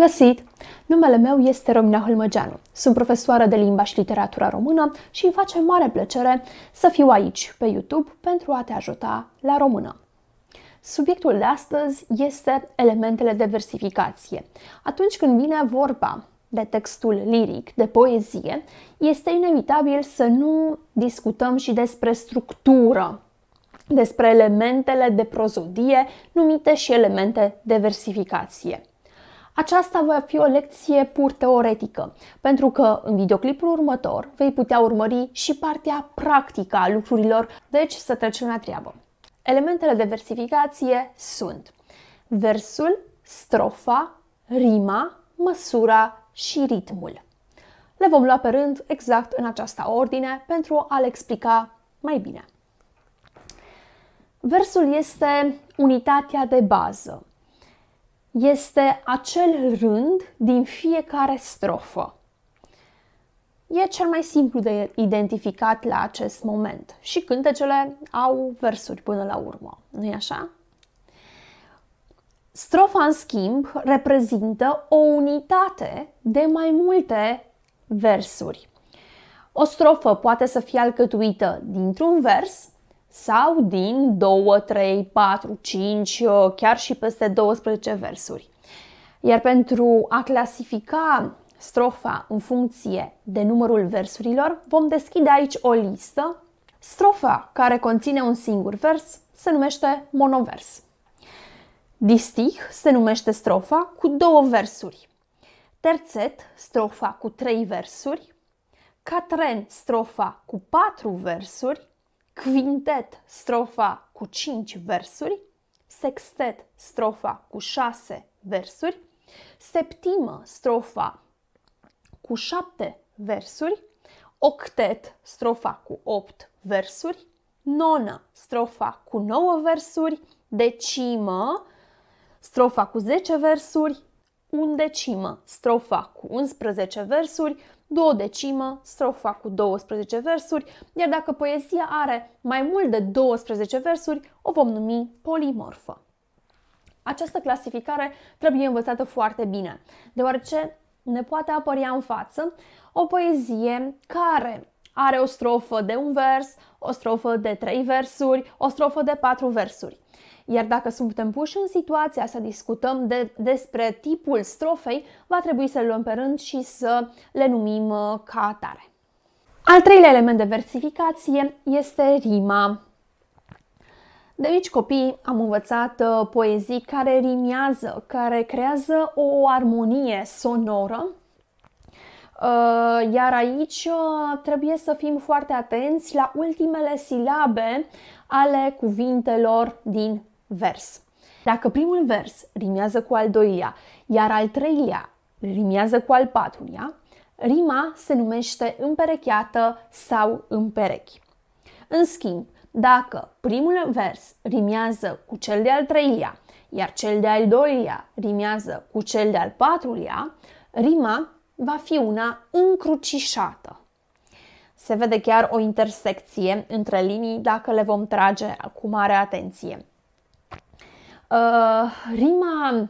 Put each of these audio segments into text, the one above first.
Găsit! Numele meu este Romina Hălmăgeanu. Sunt profesoară de limba și literatura română și îmi face mare plăcere să fiu aici, pe YouTube, pentru a te ajuta la română. Subiectul de astăzi este elementele de versificație. Atunci când vine vorba de textul liric, de poezie, este inevitabil să nu discutăm și despre structură, despre elementele de prozodie numite și elemente de versificație. Aceasta va fi o lecție pur teoretică, pentru că în videoclipul următor vei putea urmări și partea practică a lucrurilor, deci să trecem la treabă. Elementele de versificație sunt versul, strofa, rima, măsura și ritmul. Le vom lua pe rând exact în această ordine pentru a le explica mai bine. Versul este unitatea de bază, este acel rând din fiecare strofă. E cel mai simplu de identificat la acest moment și cântecele au versuri până la urmă, nu-i așa? Strofa, în schimb, reprezintă o unitate de mai multe versuri. O strofă poate să fie alcătuită dintr-un vers sau din 2, 3, 4, 5, chiar și peste 12 versuri. Iar pentru a clasifica strofa în funcție de numărul versurilor, vom deschide aici o listă. Strofa care conține un singur vers se numește monovers. Distich se numește strofa cu două versuri. Terțet, strofa cu trei versuri. Catren, strofa cu patru versuri quintet, strofa cu 5 versuri, sextet, strofa cu 6 versuri, septimă, strofa cu 7 versuri, octet, strofa cu 8 versuri, nonă strofa cu 9 versuri, decimă, strofa cu 10 versuri, undecimă, strofa cu 11 versuri, decimă, strofa cu 12 versuri, iar dacă poezia are mai mult de 12 versuri, o vom numi polimorfă. Această clasificare trebuie învățată foarte bine, deoarece ne poate apărea în față o poezie care are o strofă de un vers, o strofă de trei versuri, o strofă de patru versuri. Iar dacă suntem puși în situația să discutăm de, despre tipul strofei, va trebui să le luăm pe rând și să le numim uh, ca atare. Al treilea element de versificație este rima. De mici copii am învățat uh, poezii care rimează, care creează o armonie sonoră Uh, iar aici uh, trebuie să fim foarte atenți la ultimele silabe ale cuvintelor din vers. Dacă primul vers rimează cu al doilea, iar al treilea rimează cu al patrulea, rima se numește împerecheată sau împerechi. În schimb, dacă primul vers rimează cu cel de-al treilea, iar cel de-al doilea rimează cu cel de-al patrulea, rima va fi una încrucișată. Se vede chiar o intersecție între linii dacă le vom trage cu mare atenție. Uh, rima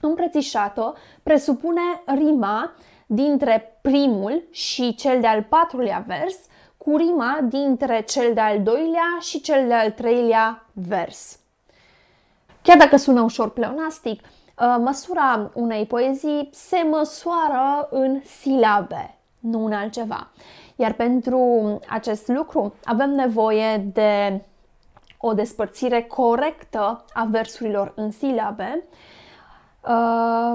îmbrățișat presupune rima dintre primul și cel de-al patrulea vers cu rima dintre cel de-al doilea și cel de-al treilea vers. Chiar dacă sună ușor pleonastic, Ă, măsura unei poezii se măsoară în silabe, nu în altceva. Iar pentru acest lucru avem nevoie de o despărțire corectă a versurilor în silabe, ă,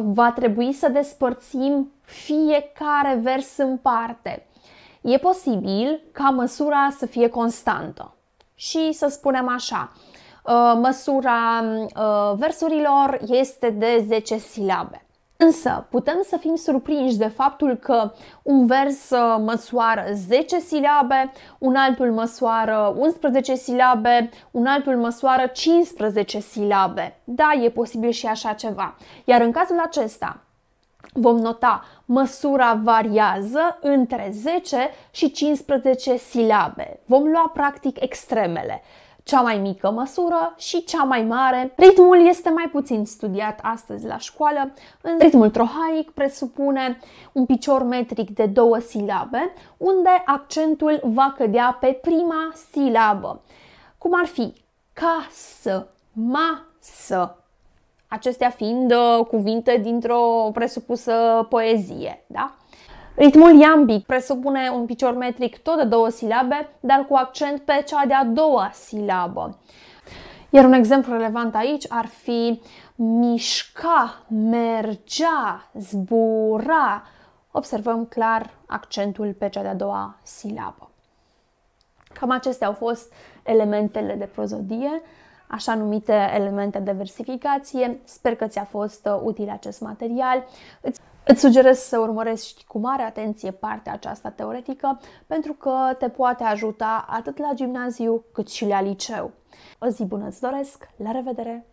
va trebui să despărțim fiecare vers în parte. E posibil ca măsura să fie constantă. Și să spunem așa, Uh, măsura uh, versurilor este de 10 silabe. Însă putem să fim surprinși de faptul că un vers uh, măsoară 10 silabe, un altul măsoară 11 silabe, un altul măsoară 15 silabe. Da, e posibil și așa ceva. Iar în cazul acesta, vom nota măsura variază între 10 și 15 silabe. Vom lua practic extremele cea mai mică măsură și cea mai mare. Ritmul este mai puțin studiat astăzi la școală, în ritmul trohaic presupune un picior metric de două silabe, unde accentul va cădea pe prima silabă, cum ar fi casă, masă, acestea fiind uh, cuvinte dintr-o presupusă poezie, da? Ritmul iambic presupune un picior metric tot de două silabe, dar cu accent pe cea de-a doua silabă. Iar un exemplu relevant aici ar fi mișca, mergea, zbura. Observăm clar accentul pe cea de-a doua silabă. Cam acestea au fost elementele de prozodie așa numite elemente de versificație. Sper că ți-a fost uh, util acest material. Îți Îți sugerez să urmărești cu mare atenție partea aceasta teoretică pentru că te poate ajuta atât la gimnaziu cât și la liceu. O zi bună îți doresc, la revedere!